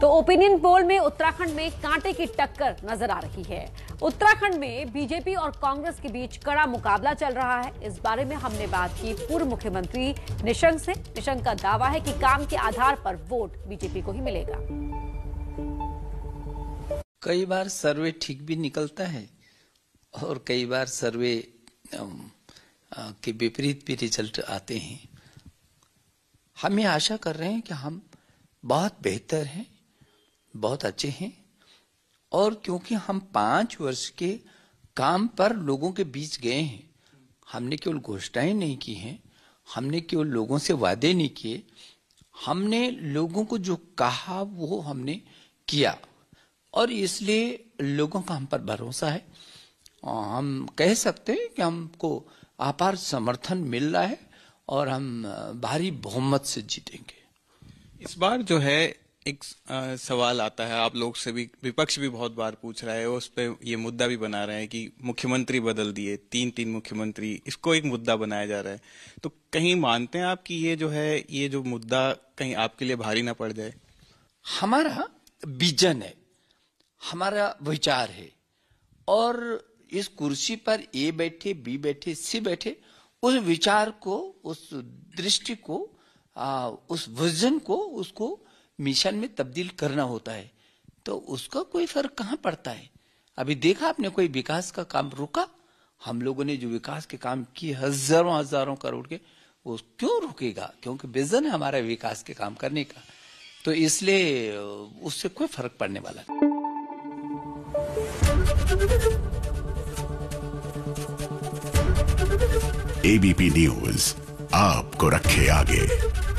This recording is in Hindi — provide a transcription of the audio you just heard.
तो ओपिनियन पोल में उत्तराखंड में कांटे की टक्कर नजर आ रही है उत्तराखंड में बीजेपी और कांग्रेस के बीच कड़ा मुकाबला चल रहा है इस बारे में हमने बात की पूर्व मुख्यमंत्री निशंक से निशंक का दावा है कि काम के आधार पर वोट बीजेपी को ही मिलेगा कई बार सर्वे ठीक भी निकलता है और कई बार सर्वे के विपरीत भी रिजल्ट आते हैं हम ये आशा कर रहे हैं कि हम बहुत बेहतर हैं बहुत अच्छे हैं और क्योंकि हम पांच वर्ष के काम पर लोगों के बीच गए हैं हमने केवल घोषणाएं नहीं की हैं हमने केवल लोगों से वादे नहीं किए हमने लोगों को जो कहा वो हमने किया और इसलिए लोगों का हम पर भरोसा है हम कह सकते हैं कि हमको अपार समर्थन मिल रहा है और हम भारी बहुमत से जीतेंगे इस बार जो है एक सवाल आता है आप लोग से भी विपक्ष भी बहुत बार पूछ रहा है उस पर ये मुद्दा भी बना रहे हैं कि मुख्यमंत्री बदल दिए तीन तीन मुख्यमंत्री इसको एक मुद्दा बनाया जा रहा है तो कहीं मानते हैं आप कि ये जो है ये जो मुद्दा कहीं आपके लिए भारी ना पड़ जाए हमारा विजन है हमारा विचार है और इस कुर्सी पर ए बैठे बी बैठे सी बैठे उस विचार को उस दृष्टि को आ, उस विजन को उसको मिशन में तब्दील करना होता है तो उसका कोई फर्क कहाँ पड़ता है अभी देखा आपने कोई विकास का काम रुका हम लोगों ने जो विकास के काम किए हजारों हजारों करोड़ के वो क्यों रुकेगा क्योंकि विजन है हमारे विकास के काम करने का तो इसलिए उससे कोई फर्क पड़ने वाला नहीं एबीपी न्यूज आपको रखे आगे